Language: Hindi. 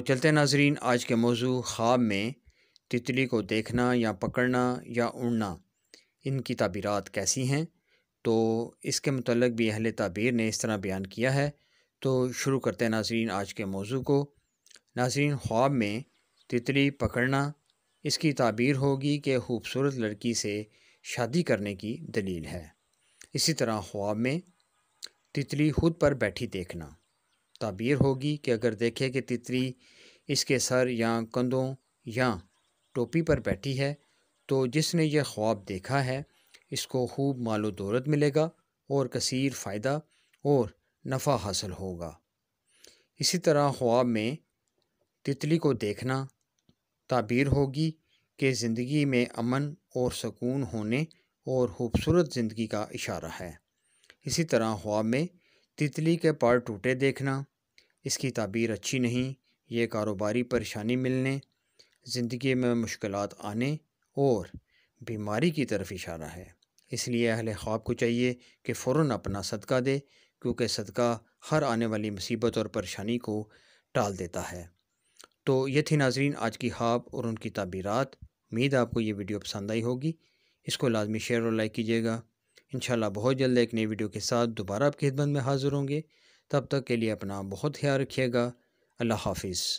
तो चलते नाजरीन आज के मौजू ख्वाब में तितली को देखना या पकड़ना या उड़ना इनकी ताबीरत कैसी हैं तो इसके मतलब भी अहल ताबीर ने इस तरह बयान किया है तो शुरू करते हैं नाजरीन आज के मौजू को नाजरीन ख्वाब में तितली पकड़ना इसकी ताबीर होगी कि खूबसूरत लड़की से शादी करने की दलील है इसी तरह ख्वाब में तितली खुद पर बैठी देखना ताबीर होगी कि अगर देखे कि तितरी इसके सर या कंधों या टोपी पर बैठी है तो जिसने यह ख्वाब देखा है इसको खूब मालो दौलत मिलेगा और कसर फ़ायदा और नफ़ा हासिल होगा इसी तरह ख्वाब में तितली को देखना ताबीर होगी कि ज़िंदगी में अमन और सकून होने और खूबसूरत ज़िंदगी का इशारा है इसी तरह ख्वाब में तितली के पार टूटे देखना इसकी ताबीर अच्छी नहीं ये कारोबारी परेशानी मिलने ज़िंदगी में मुश्किल आने और बीमारी की तरफ इशारा है इसलिए अहल ख्वाब को चाहिए कि फ़ौर अपना सदका दे क्योंकि सदका हर आने वाली मुसीबत और परेशानी को टाल देता है तो ये थी नाजरीन आज की ख्वाब और उनकी ताबीरत उम्मीद आपको ये वीडियो पसंद आई होगी इसको लाजमी शेयर और लाइक कीजिएगा इन बहुत जल्द एक नई वीडियो के साथ दोबारा आपकी खिदमत में हाज़िर होंगे तब तक के लिए अपना बहुत ख्याल रखिएगा अल्लाह हाफिज़